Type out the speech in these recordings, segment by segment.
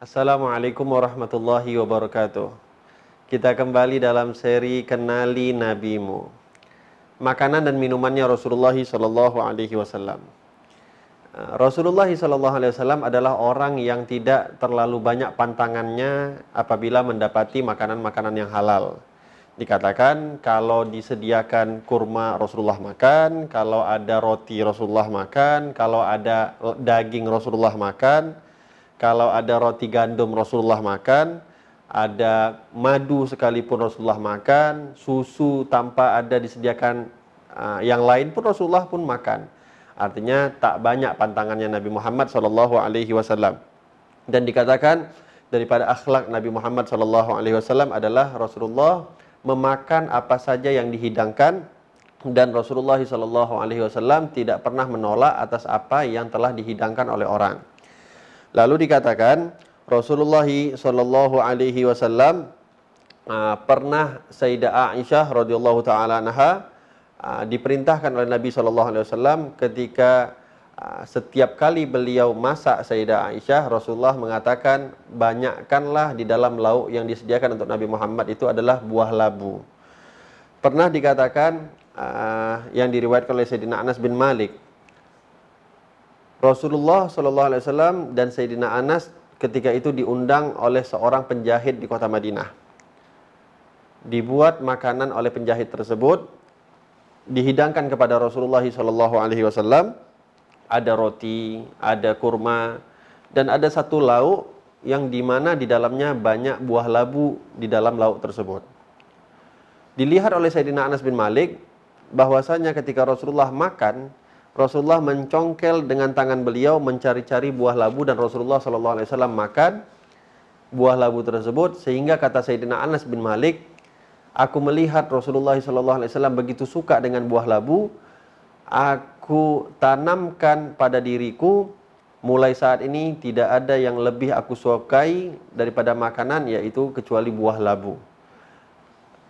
Assalamualaikum warahmatullahi wabarakatuh. Kita kembali dalam seri Kenali Nabimu. Makanan dan minumannya Rasulullah SAW. Eh, Rasulullah SAW adalah orang yang tidak terlalu banyak pantangannya apabila mendapati makanan-makanan yang halal. Dikatakan kalau disediakan kurma Rasulullah makan, kalau ada roti Rasulullah makan, kalau ada daging Rasulullah makan, kalau ada roti gandum Rasulullah makan, ada madu sekalipun Rasulullah makan, susu tanpa ada disediakan uh, yang lain pun Rasulullah pun makan. Artinya tak banyak pantangannya Nabi Muhammad saw Dan dikatakan daripada akhlak Nabi Muhammad saw adalah Rasulullah memakan apa saja yang dihidangkan dan Rasulullah saw tidak pernah menolak atas apa yang telah dihidangkan oleh orang. Lalu dikatakan Rasulullah Shallallahu Alaihi Wasallam ah, pernah Sayyidah Aisyah radhiyallahu taala anha ah, diperintahkan oleh Nabi Shallallahu Alaihi Wasallam ketika ah, setiap kali beliau masak Sayyidah Aisyah Rasulullah mengatakan banyakkanlah di dalam lauk yang disediakan untuk Nabi Muhammad itu adalah buah labu. Pernah dikatakan uh, yang diriwayatkan oleh Sayyidina Anas bin Malik Rasulullah Shallallahu Alaihi Wasallam dan Sayyidina Anas ketika itu diundang oleh seorang penjahit di kota Madinah. Dibuat makanan oleh penjahit tersebut, dihidangkan kepada Rasulullah Shallallahu Alaihi Wasallam. Ada roti, ada kurma, dan ada satu lauk yang mana di dalamnya banyak buah labu di dalam lauk tersebut. Dilihat oleh Sayyidina Anas bin Malik bahwasanya ketika Rasulullah makan, Rasulullah mencongkel dengan tangan beliau mencari-cari buah labu dan Rasulullah Shallallahu Alaihi Wasallam makan buah labu tersebut sehingga kata Sayyidina Anas bin Malik, aku melihat Rasulullah Shallallahu Alaihi Wasallam begitu suka dengan buah labu, aku tanamkan pada diriku mulai saat ini tidak ada yang lebih aku sukai daripada makanan yaitu kecuali buah labu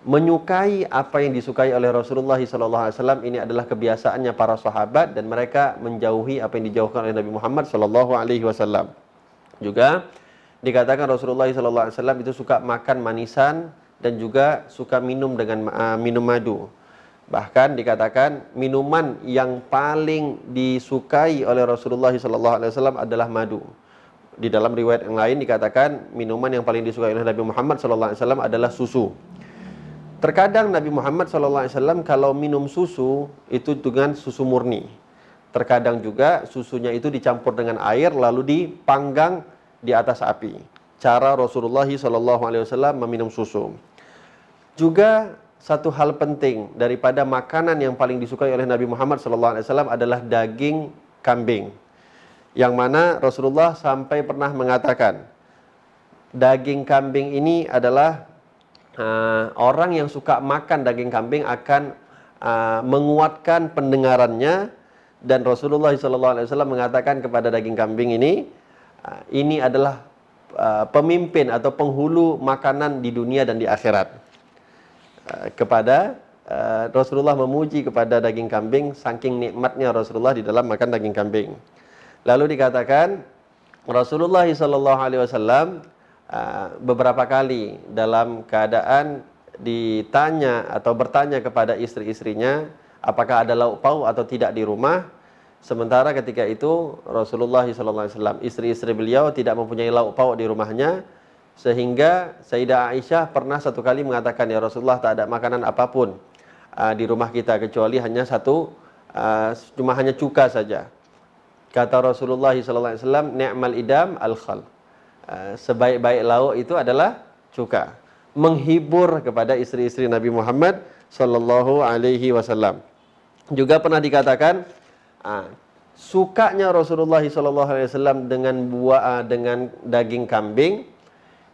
menyukai apa yang disukai oleh Rasulullah SAW ini adalah kebiasaannya para sahabat dan mereka menjauhi apa yang dijauhkan oleh Nabi Muhammad SAW. Juga dikatakan Rasulullah SAW itu suka makan manisan dan juga suka minum dengan uh, minum madu. Bahkan dikatakan minuman yang paling disukai oleh Rasulullah SAW adalah madu di dalam riwayat yang lain dikatakan minuman yang paling disukai oleh Nabi Muhammad SAW adalah susu. Terkadang Nabi Muhammad SAW kalau minum susu itu dengan susu murni. Terkadang juga susunya itu dicampur dengan air lalu dipanggang di atas api. Cara Rasulullah SAW meminum susu. Juga satu hal penting daripada makanan yang paling disukai oleh Nabi Muhammad SAW adalah daging kambing. Yang mana Rasulullah sampai pernah mengatakan, daging kambing ini adalah Eh, orang yang suka makan daging kambing akan uh, menguatkan pendengarannya dan Rasulullah SAW mengatakan kepada daging kambing ini uh, ini adalah uh, pemimpin atau penghulu makanan di dunia dan di akhirat uh, kepada uh, Rasulullah memuji kepada daging kambing saking nikmatnya Rasulullah di dalam makan daging kambing lalu dikatakan Rasulullah SAW Ah, beberapa kali dalam keadaan ditanya atau bertanya kepada istri-istrinya apakah ada lauk pauk atau tidak di rumah sementara ketika itu Rasulullah SAW istri-istri beliau tidak mempunyai lauk pauk di rumahnya sehingga Sayyidah Aisyah pernah satu kali mengatakan ya Rasulullah tak ada makanan apapun uh, di rumah kita kecuali hanya satu uh, cuma hanya cuka saja kata Rasulullah SAW ni'mal idam al-khal Eh, sebaik-baik lauk itu adalah cuka. Menghibur kepada istri-istri Nabi Muhammad Sallallahu Alaihi Wasallam. Juga pernah dikatakan ah, sukanya Rasulullah Sallallahu Alaihi Wasallam dengan buah ah, dengan daging kambing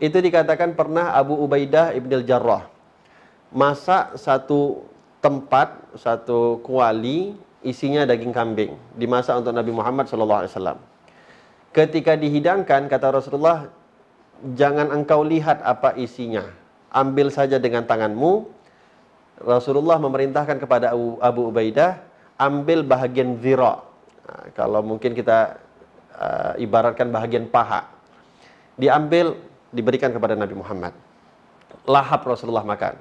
itu dikatakan pernah Abu Ubaidah ibn al Jarrah masak satu tempat satu kuali isinya daging kambing dimasak untuk Nabi Muhammad Sallallahu Alaihi Wasallam ketika dihidangkan kata Rasulullah jangan engkau lihat apa isinya ambil saja dengan tanganmu Rasulullah memerintahkan kepada Abu, Ubaidah ambil bahagian zira nah, kalau mungkin kita uh, ibaratkan bahagian paha diambil diberikan kepada Nabi Muhammad lahap Rasulullah makan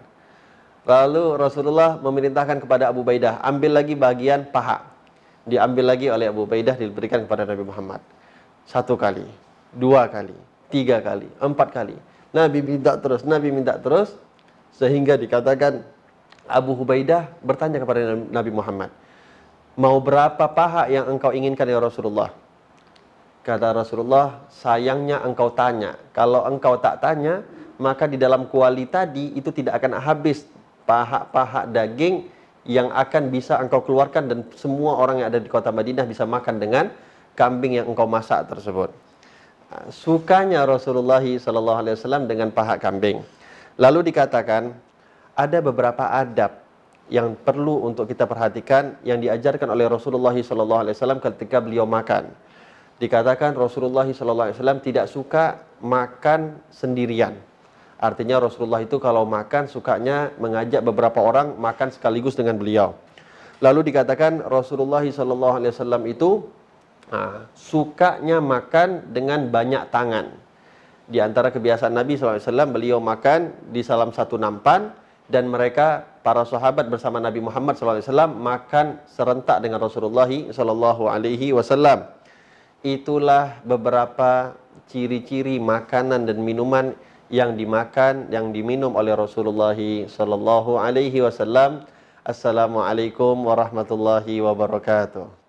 lalu Rasulullah memerintahkan kepada Abu Ubaidah ambil lagi bagian paha diambil lagi oleh Abu Ubaidah diberikan kepada Nabi Muhammad satu kali, dua kali, tiga kali, empat kali. Nabi minta terus, Nabi minta terus sehingga dikatakan Abu Hubaidah bertanya kepada Nabi Muhammad, "Mau berapa paha yang engkau inginkan ya Rasulullah?" Kata Rasulullah, "Sayangnya engkau tanya. Kalau engkau tak tanya, maka di dalam kuali tadi itu tidak akan habis paha-paha daging yang akan bisa engkau keluarkan dan semua orang yang ada di kota Madinah bisa makan dengan kambing yang engkau masak tersebut. Sukanya Rasulullah SAW dengan paha kambing. Lalu dikatakan, ada beberapa adab yang perlu untuk kita perhatikan yang diajarkan oleh Rasulullah SAW ketika beliau makan. Dikatakan Rasulullah SAW tidak suka makan sendirian. Artinya Rasulullah itu kalau makan sukanya mengajak beberapa orang makan sekaligus dengan beliau. Lalu dikatakan Rasulullah SAW itu Nah, sukanya makan dengan banyak tangan. Di antara kebiasaan Nabi SAW, beliau makan di salam satu nampan dan mereka para sahabat bersama Nabi Muhammad SAW makan serentak dengan Rasulullah SAW. Itulah beberapa ciri-ciri makanan dan minuman yang dimakan yang diminum oleh Rasulullah saw Assalamualaikum warahmatullahi wabarakatuh.